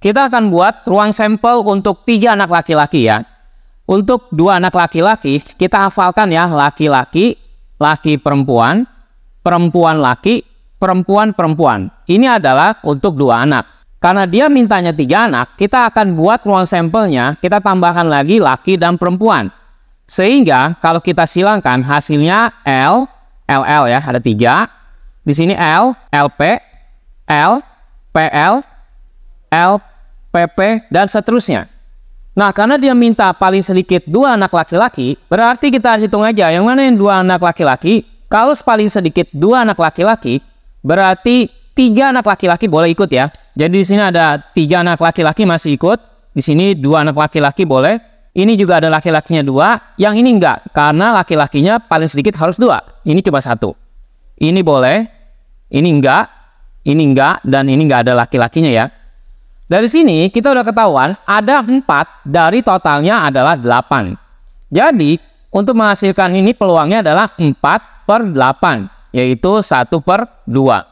Kita akan buat ruang sampel untuk tiga anak laki-laki ya. Untuk dua anak laki-laki, kita hafalkan ya laki-laki, laki perempuan, perempuan laki, perempuan perempuan. Ini adalah untuk dua anak. Karena dia mintanya tiga anak, kita akan buat ruang sampelnya, kita tambahkan lagi laki dan perempuan. Sehingga kalau kita silangkan hasilnya L, LL ya, ada tiga. Di sini L, LP, L, PL, LP. PP, dan seterusnya. Nah, karena dia minta paling sedikit dua anak laki-laki, berarti kita hitung aja yang mana yang dua anak laki-laki. Kalau paling sedikit dua anak laki-laki, berarti tiga anak laki-laki boleh ikut ya. Jadi di sini ada tiga anak laki-laki masih ikut. Di sini dua anak laki-laki boleh. Ini juga ada laki-lakinya dua. Yang ini enggak, karena laki-lakinya paling sedikit harus dua. Ini cuma satu. Ini boleh, ini enggak, ini enggak, dan ini enggak ada laki-lakinya ya. Dari sini kita udah ketahuan ada 4 dari totalnya adalah 8. Jadi untuk menghasilkan ini peluangnya adalah 4 per 8 yaitu 1 per 2.